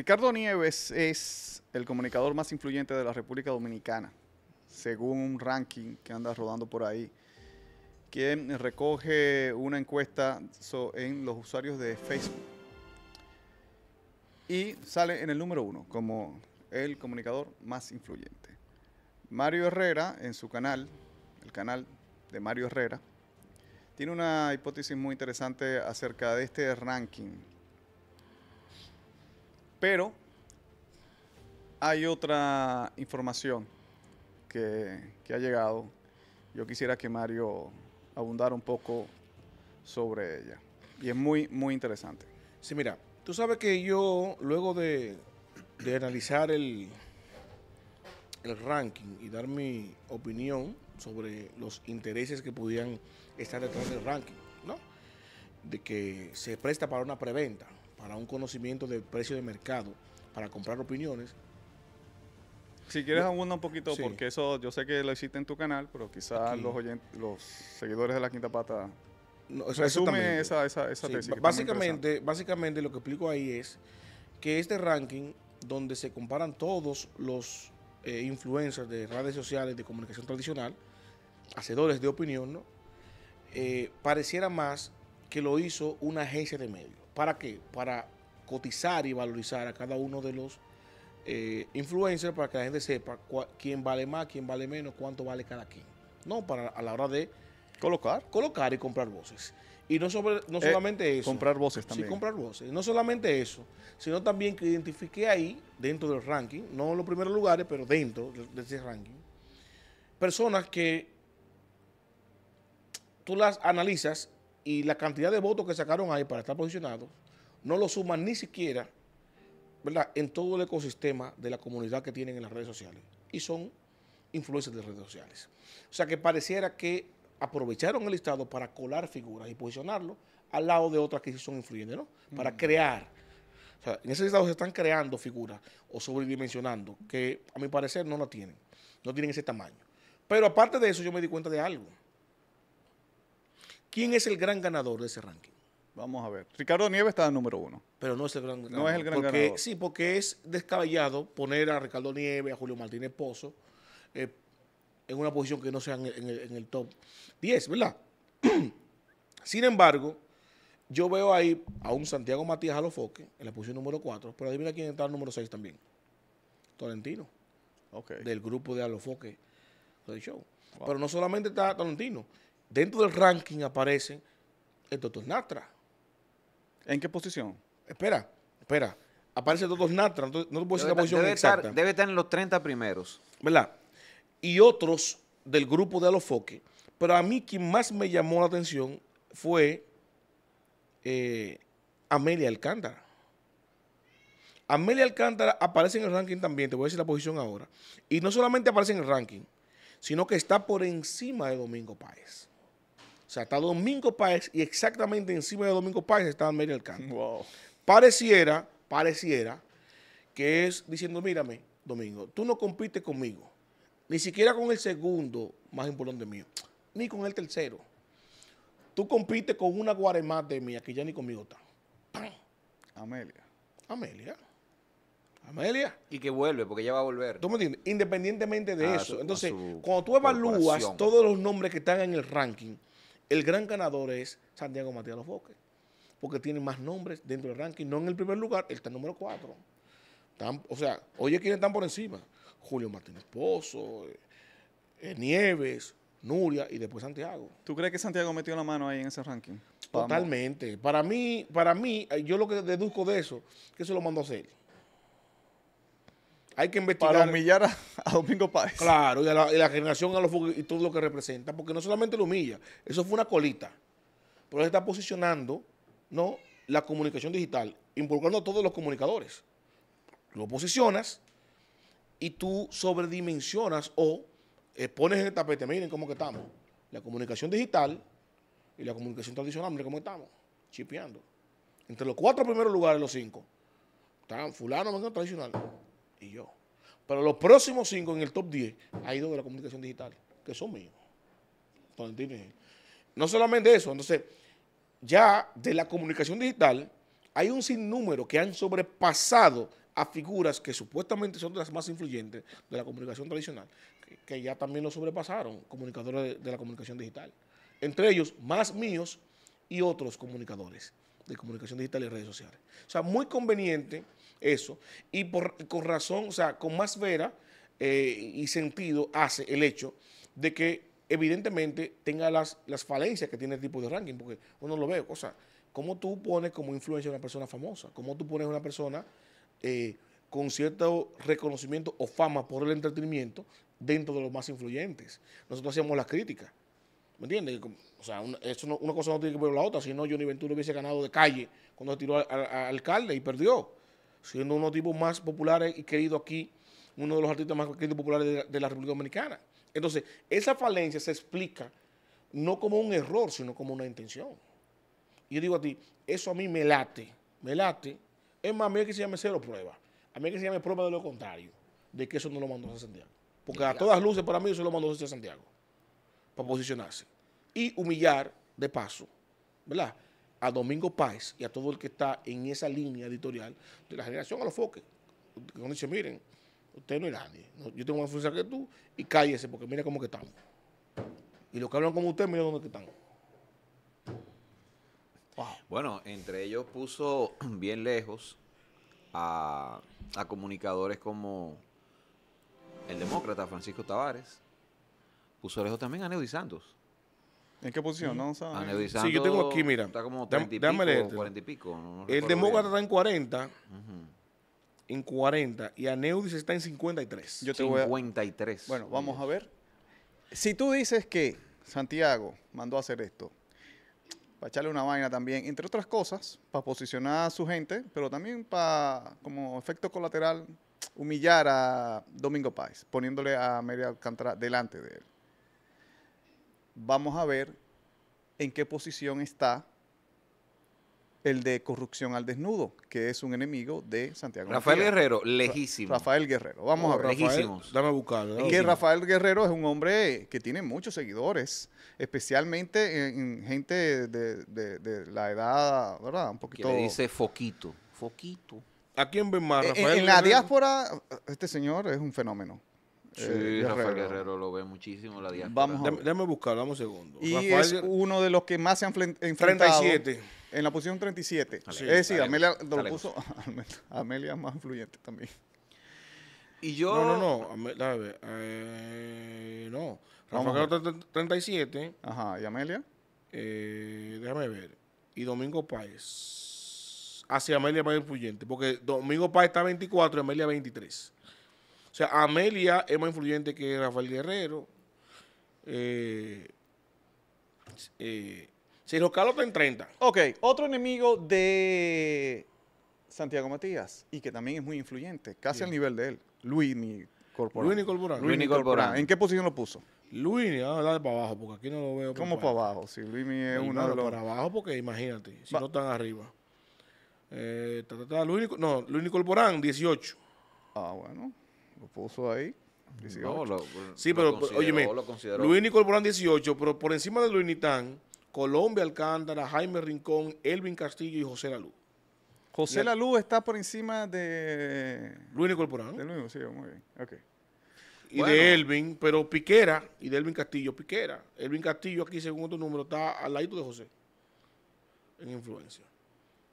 Ricardo Nieves es el comunicador más influyente de la República Dominicana, según un ranking que anda rodando por ahí, quien recoge una encuesta en los usuarios de Facebook. Y sale en el número uno como el comunicador más influyente. Mario Herrera, en su canal, el canal de Mario Herrera, tiene una hipótesis muy interesante acerca de este ranking pero hay otra información que, ha llegado. Yo quisiera que Mario abundara un poco sobre ella. Y es muy, muy interesante. Sí, mira, tú sabes que yo, luego de, analizar el, el ranking y dar mi opinión sobre los intereses que podían estar detrás del ranking, ¿no? De que se presta para una preventa para un conocimiento del precio de mercado, para comprar opiniones. Si quieres abunda un poquito, porque eso yo sé que lo existe en tu canal, pero quizás los los seguidores de la quinta pata resume esa, esa, tesis. Básicamente, básicamente lo que explico ahí es que este ranking donde se comparan todos los eh, influencers de redes sociales de comunicación tradicional, hacedores de opinión, ¿no? Eh, pareciera más que lo hizo una agencia de medios. ¿Para qué? Para cotizar y valorizar a cada uno de los eh, influencers para que la gente sepa quién vale más, quién vale menos, cuánto vale cada quien. No, para a la hora de colocar, colocar y comprar voces. Y no, no eh, solamente eso. Comprar voces también. Sí, comprar voces. No solamente eso, sino también que identifique ahí, dentro del ranking, no en los primeros lugares, pero dentro de ese ranking, personas que tú las analizas y la cantidad de votos que sacaron ahí para estar posicionados no lo suman ni siquiera ¿verdad? en todo el ecosistema de la comunidad que tienen en las redes sociales. Y son influencers de redes sociales. O sea que pareciera que aprovecharon el Estado para colar figuras y posicionarlo al lado de otras que sí son influyentes, ¿no? Para crear. O sea, en ese Estado se están creando figuras o sobredimensionando que a mi parecer no la tienen. No tienen ese tamaño. Pero aparte de eso yo me di cuenta de algo. ¿Quién es el gran ganador de ese ranking? Vamos a ver. Ricardo Nieves está en número uno. Pero no es el gran ganador. No es el gran ganador. Sí, porque es descabellado poner a Ricardo Nieves, a Julio Martínez Pozo, eh, en una posición que no sea en el, top 10, ¿verdad? Sin embargo, yo veo ahí a un Santiago Matías Alofoque en la posición número 4, pero adivina quién está en el número 6 también. Tolentino. Okay. Del grupo de Alofoque. Show. Pero no solamente está Tolentino, dentro del ranking aparece el doctor Natra. ¿En qué posición? Espera, espera. Aparece el doctor Natra, no, puedo decir la posición debe exacta. Estar, debe estar en los 30 primeros. ¿Verdad? Y otros del grupo de Alofoque. Pero a mí quien más me llamó la atención fue eh, Amelia Alcántara. Amelia Alcántara aparece en el ranking también, te voy a decir la posición ahora. Y no solamente aparece en el ranking, sino que está por encima de Domingo Páez. O sea, está Domingo Páez y exactamente encima de Domingo Páez está Mary Alcántara. Pareciera, pareciera que es diciendo, mírame, Domingo, tú no compites conmigo, ni siquiera con el segundo más importante mío, ni con el tercero. Tú compites con una guaremate mía que ya ni conmigo está. Amelia. Amelia. Amelia. Y que vuelve, porque ya va a volver. ¿Tú me entiendes? Independientemente de ah, eso. Entonces, cuando tú evalúas todos los nombres que están en el ranking, el gran ganador es Santiago Matías Los porque tiene más nombres dentro del ranking, no en el primer lugar, él está en número 4. o sea, oye ¿quiénes están por encima, Julio Martínez Pozo, eh, eh, Nieves, Nuria y después Santiago. ¿Tú crees que Santiago metió la mano ahí en ese ranking? Totalmente. Para mí, para mí, yo lo que deduzco de eso, que se lo mandó a hacer hay que investigar. Para humillar a, Domingo Páez. Claro, y, a la, generación a los y todo lo que representa, porque no solamente lo humilla, eso fue una colita. Pero se está posicionando ¿no? la comunicación digital, involucrando a todos los comunicadores. Lo posicionas y tú sobredimensionas o eh, pones en el tapete, miren cómo que estamos. La comunicación digital y la comunicación tradicional, miren cómo estamos, chipeando. Entre los cuatro primeros lugares, los cinco, están fulano, mengano, tradicional y yo. Pero los próximos cinco en el top 10 ha ido de la comunicación digital, que son míos. No solamente eso, entonces, ya de la comunicación digital hay un sinnúmero que han sobrepasado a figuras que supuestamente son de las más influyentes de la comunicación tradicional, que, ya también lo sobrepasaron, comunicadores de la comunicación digital. Entre ellos, más míos y otros comunicadores de comunicación digital y redes sociales. O sea, muy conveniente eso. Y por, con razón, o sea, con más vera eh, y sentido hace el hecho de que evidentemente tenga las, las falencias que tiene el tipo de ranking, porque uno lo ve, o sea, cómo tú pones como influencia a una persona famosa, cómo tú pones a una persona eh, con cierto reconocimiento o fama por el entretenimiento dentro de los más influyentes. Nosotros hacíamos las críticas, ¿me entiendes? O sea, una, una cosa no tiene que ver con la otra, si no, Johnny Ventura hubiese ganado de calle cuando se tiró al alcalde y perdió siendo uno de los tipos más populares y querido aquí, uno de los artistas más queridos y populares de la, República Dominicana. Entonces, esa falencia se explica no como un error, sino como una intención. Y yo digo a ti, eso a mí me late, me late. Es más, a mí es que se llame cero prueba. A mí es que se llame prueba de lo contrario, de que eso no lo mandó a Santiago. Porque a todas luces, para mí, eso lo mandó a Santiago, para posicionarse. Y humillar, de paso, ¿verdad? a Domingo Páez y a todo el que está en esa línea editorial de la generación a los foques. Cuando dice, miren, usted no es nadie, yo tengo más fuerza que tú y cállese porque mire cómo que estamos. Y los que hablan como usted, mire dónde que están. Bueno, entre ellos puso bien lejos a, comunicadores como el demócrata Francisco Tavares, puso lejos también a Neudi Santos. ¿En qué posición? No Sí, yo tengo aquí, mira. Está como 30 y pico, 40 y pico. el demócrata está en 40. En 40. Y Aneudis está en 53. Yo 53. Bueno, vamos a ver. Si tú dices que Santiago mandó a hacer esto, para echarle una vaina también, entre otras cosas, para posicionar a su gente, pero también para, como efecto colateral, humillar a Domingo Páez, poniéndole a Media Alcántara delante de él vamos a ver en qué posición está el de corrupción al desnudo, que es un enemigo de Santiago. Rafael Guerrero, lejísimo. Rafael Guerrero, vamos oh, a ver. Lejísimos. Dame a buscar. Que Rafael Guerrero es un hombre que tiene muchos seguidores, especialmente en, gente de, la edad, ¿verdad? Un poquito. Que dice foquito. Foquito. ¿A quién ven más? Rafael Guerrero? en la diáspora, este señor es un fenómeno. Sí, eh, Rafael Guerrero. lo ve muchísimo la diáspora. Déjame buscar, vamos un segundo. Y es uno de los que más se han enfrentado. 37. En la posición 37. es decir, Amelia lo más influyente también. Y yo... No, no, no. Dale, eh, no. Rafael Guerrero 37. Ajá, ¿y Amelia? Eh, déjame ver. Y Domingo Páez. Hacia ah, Amelia más influyente. Porque Domingo Páez está 24 y Amelia 23. O sea, Amelia es más influyente que Rafael Guerrero. Eh, eh, Carlos está en 30. Ok, otro enemigo de Santiago Matías y que también es muy influyente, casi al nivel de él, Luini Corporán. Luini Corporán. Luini ¿En qué posición lo puso? Luini, vamos ah, a darle para abajo porque aquí no lo veo. ¿Cómo para abajo? Si Luini es uno de los... Para abajo porque imagínate, si no están arriba. Eh, Luini, no, Luini Corporán, 18. Ah, bueno lo puso ahí. sí, pero óyeme, Luis Nicol 18, pero por encima de Luis Nitán, Colombia Alcántara, Jaime Rincón, Elvin Castillo y José Lalu. José La, Lalu está por encima de Luis Nicol De Luis, sí, muy bien. Okay. Y de Elvin, pero Piquera y de Elvin Castillo, Piquera. Elvin Castillo aquí, según otro número, está al lado de José en influencia.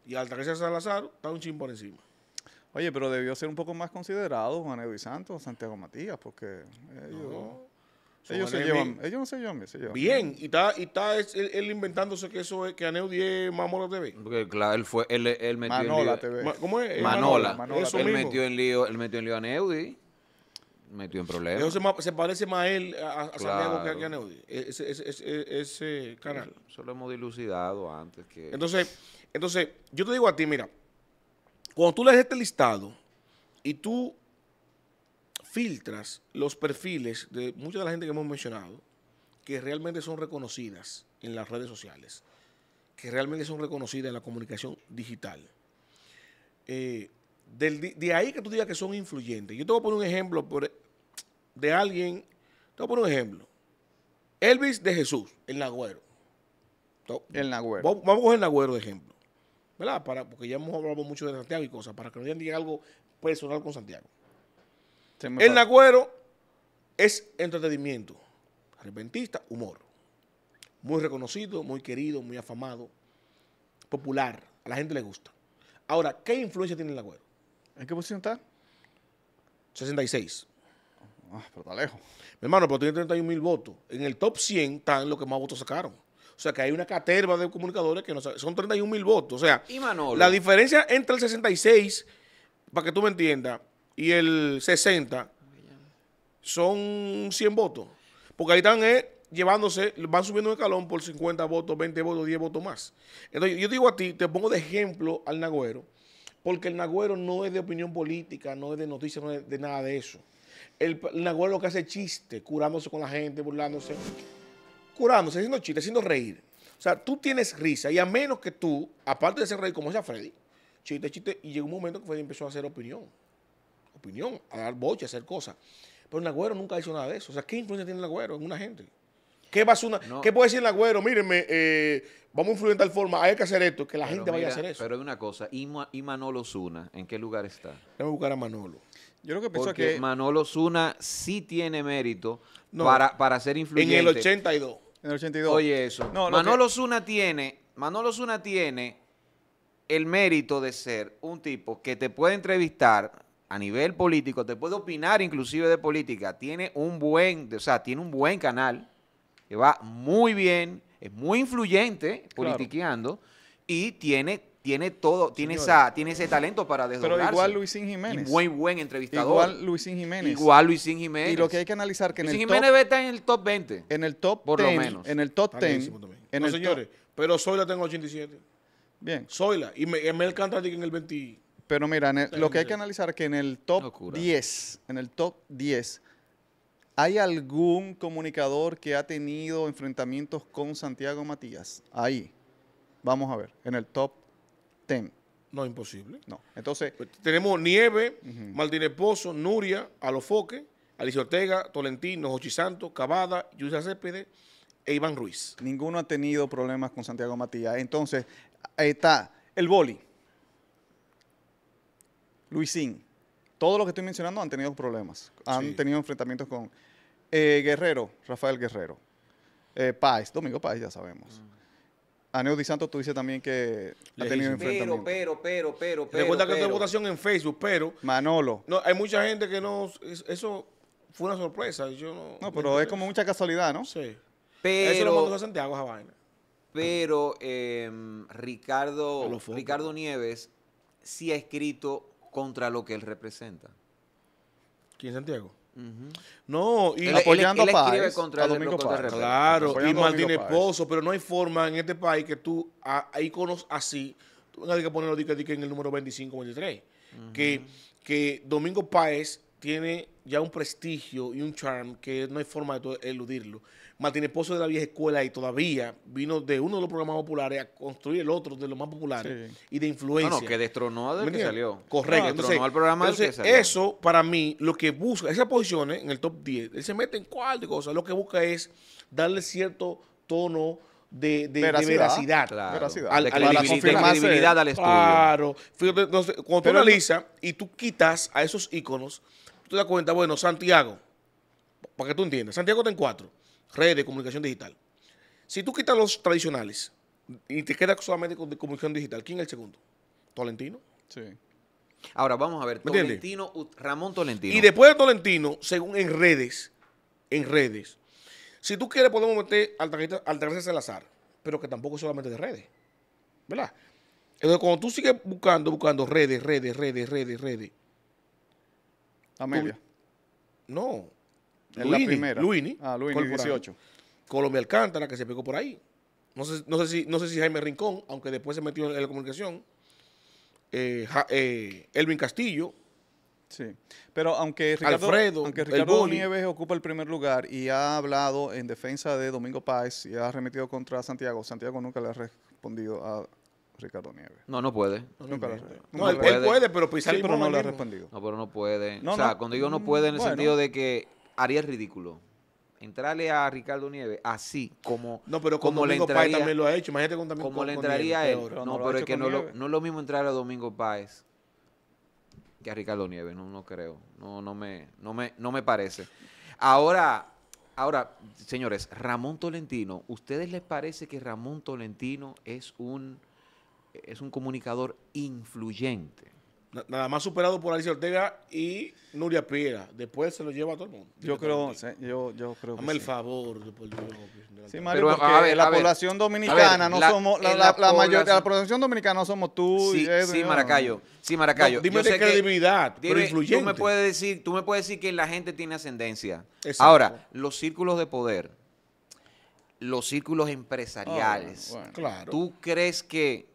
Y Altagracia Salazar está un chin por encima. Oye, pero debió ser un poco más considerado Juan y Santos, Santiago Matías, porque eh, ellos, se llevan, ellos no se llevan, Bien, y está, y está él, inventándose que eso es, que Aneudi es Mamola TV. Porque claro, él fue, él, él metió en lío. TV. ¿Cómo es? Manola. él metió en lío, él metió en lío a Aneudi. Metió en problemas. se, parece más a él, a, Santiago que a Aneudi. E, e, ese, canal. Eso, lo hemos dilucidado antes que. Entonces, entonces, yo te digo a ti, mira, cuando tú lees este listado y tú filtras los perfiles de mucha de la gente que hemos mencionado, que realmente son reconocidas en las redes sociales, que realmente son reconocidas en la comunicación digital. Eh, de ahí que tú digas que son influyentes. Yo te voy a poner un ejemplo e, de alguien, te voy a poner un ejemplo. Elvis de Jesús, el Nagüero. El Nagüero. Vamos a coger el Nagüero de ejemplo. ¿verdad? Para, porque ya hemos hablado mucho de Santiago y cosas, para que no digan algo personal con Santiago. el Nagüero es entretenimiento, arrepentista, humor. Muy reconocido, muy querido, muy afamado, popular. A la gente le gusta. Ahora, ¿qué influencia tiene el Nagüero? ¿En qué posición está? 66. Ah, pero está lejos. Mi hermano, pero tiene 31 mil votos. En el top 100 están los que más votos sacaron. O sea, que hay una caterva de comunicadores que no Son 31 mil votos. O sea, la diferencia entre el 66, para que tú me entiendas, y el 60 son 100 votos. Porque ahí están eh, llevándose, van subiendo un escalón por 50 votos, 20 votos, 10 votos más. Entonces, yo digo a ti, te pongo de ejemplo al Nagüero, porque el Nagüero no es de opinión política, no es de noticias, no es de nada de eso. El, el Nagüero lo que hace es chiste, curándose con la gente, burlándose curamos, haciendo chiste, haciendo reír. O sea, tú tienes risa y a menos que tú, aparte de ser reír como sea Freddy, chiste, chiste, y llegó un momento que Freddy empezó a hacer opinión. Opinión, a dar boche, a hacer cosas. Pero el Agüero nunca hizo nada de eso. O sea, ¿qué influencia tiene el Agüero en una gente? ¿Qué, basuna, una, ¿qué puede decir Agüero, Mírenme, eh, vamos a influir de tal forma, hay que hacer esto, que la gente vaya a hacer eso. Pero hay una cosa, ¿y, Manolo Zuna, en qué lugar está? Vamos buscar a Manolo. Yo lo que pienso que... Manolo Zuna sí tiene mérito para, para ser influyente. En el 82. En 82. Oye, eso. Manolo Zuna tiene, Manolo tiene el mérito de ser un tipo que te puede entrevistar a nivel político, te puede opinar inclusive de política. Tiene un buen, o sea, tiene un buen canal que va muy bien, es muy influyente politiqueando y tiene tiene todo, tiene, esa, tiene ese talento para desdoblarse. Pero igual Luisín Jiménez. muy buen entrevistador. Igual Luisín Jiménez. Igual Luisín Jiménez. Y lo que hay que analizar que en el Jiménez top, está en el top 20. En el top Por lo menos. En el top 10. En no, señores, pero Soyla tengo 87. Bien. Soyla. Y me, Mel que en el 20. Pero mira, lo que hay que analizar que en el top 10, en el top 10, ¿hay algún comunicador que ha tenido enfrentamientos con Santiago Matías? Ahí. Vamos a ver, en el top no No, imposible. No. Entonces. Pues, tenemos Nieve, uh Pozo, Nuria, Alofoque, Alicia Ortega, Tolentino, Jochi Santos, Cavada, Yusa Céspedes e Iván Ruiz. Ninguno ha tenido problemas con Santiago Matías. Entonces, está el boli. Luisín. Todos los que estoy mencionando han tenido problemas. Han tenido enfrentamientos con eh, Guerrero, Rafael Guerrero. Eh, Domingo Páez, ya sabemos. Mm. A Di Santos tú dices también que ha tenido enfrentamiento. Pero, pero, pero, pero, Recuerda que tu votación en Facebook, pero... Manolo. No, hay mucha gente que no... Eso fue una sorpresa. Yo no, no, pero es como mucha casualidad, ¿no? Sí. Pero, eso lo mandó Santiago esa Pero em, Ricardo, Ricardo Nieves sí ha escrito contra lo que él representa. ¿Quién Santiago? No, y apoyando a Páez, Claro, y Martínez Esposo pero no hay forma en este país que tú ahí a así, tú tengas que ponerlo en el número 25-23. que, que Domingo Páez tiene ya un prestigio y un charm que no hay forma de eludirlo. Martínez Pozo de la vieja escuela y todavía vino de uno de los programas populares a construir el otro de los más populares y de influencia. No, que destronó del que salió. Correcto. No, el programa eso para mí lo que busca, esas posiciones en el top 10, él se mete en cuál de cosas, lo que busca es darle cierto tono de, veracidad, de veracidad, Al, estudio. Claro. cuando tú analizas y tú quitas a esos íconos, tú te das cuenta, bueno, Santiago, para que tú entiendas, Santiago está en cuatro, redes de comunicación digital. Si tú quitas los tradicionales y te quedas solamente con de comunicación digital, ¿quién es el segundo? ¿Tolentino? Sí. Ahora vamos a ver, Tolentino, Ramón Tolentino. Y después de Tolentino, según en redes, en redes, si tú quieres, podemos meter al de Salazar, pero que tampoco es solamente de redes. ¿Verdad? Entonces, cuando tú sigues buscando, buscando redes, redes, redes, redes, redes. Amelia. media no. En Luini, la primera. Luini. Ah, Luini, 18. Colombia Alcántara, que se pegó por ahí. No sé, si, no sé si Jaime Rincón, aunque después se metió en la comunicación. Eh, eh Elvin Castillo, Sí, pero aunque Ricardo, aunque Nieves ocupa el primer lugar y ha hablado en defensa de Domingo Páez y ha remitido contra Santiago, Santiago nunca le ha respondido a Ricardo Nieves. No, no puede. no, él, puede. pero no le ha respondido. No, pero no puede. o sea, cuando digo no puede en el sentido de que haría el ridículo entrarle a Ricardo Nieves así como no pero como le también lo ha hecho imagínate con, como le entraría él, no, pero es que no, es lo mismo entrar a Domingo Páez a Ricardo Nieves, no, no creo. No, no me, no me, no me parece. Ahora, ahora, señores, Ramón Tolentino, ¿ustedes les parece que Ramón Tolentino es un, es un comunicador influyente? Nada más superado por Alicia Ortega y Nuria Piera. Después se lo lleva a todo el mundo. Yo creo, Dame el favor. Pues, sí, Mario, porque la población dominicana no somos, la, la, la población dominicana no somos tú. Sí, y sí Maracayo, sí, dime esa credibilidad, pero Tú me, puedes decir, tú me puedes decir que la gente tiene ascendencia. Ahora, los círculos de poder, los círculos empresariales. Ah, claro. ¿Tú crees que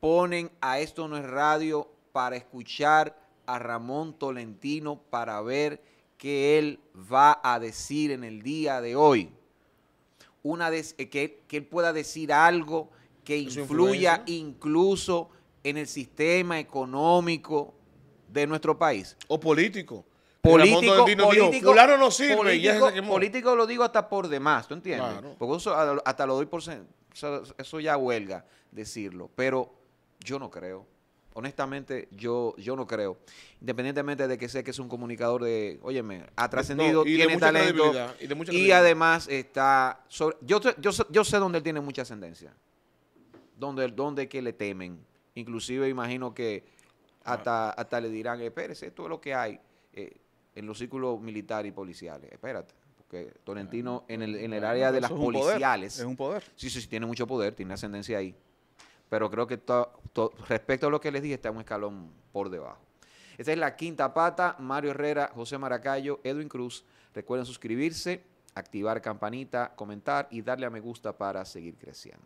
ponen a esto no es radio para escuchar a Ramón Tolentino para ver qué él va a decir en el día de hoy. Una eh, que, él pueda decir algo que influya incluso en el sistema económico de nuestro país. O político. Político, político, no sirve político, lo digo hasta por demás, ¿tú entiendes? Porque hasta lo doy por... Eso ya huelga decirlo, pero yo no creo honestamente, yo, yo no creo. Independientemente de que sé que es un comunicador de, óyeme, ha trascendido, tiene talento. Y, además está... yo, yo, sé dónde él tiene mucha ascendencia. Donde, donde que le temen. Inclusive imagino que hasta, hasta le dirán, espérese, esto es lo que hay eh, en los círculos militares y policiales. Espérate porque Tolentino en el, en el área de las policiales. es un poder. Sí, sí, sí, tiene mucho poder, tiene ascendencia ahí pero creo que respecto a lo que les dije, está un escalón por debajo. Esta es la quinta pata. Mario Herrera, José Maracayo, Edwin Cruz. Recuerden suscribirse, activar campanita, comentar y darle a me gusta para seguir creciendo.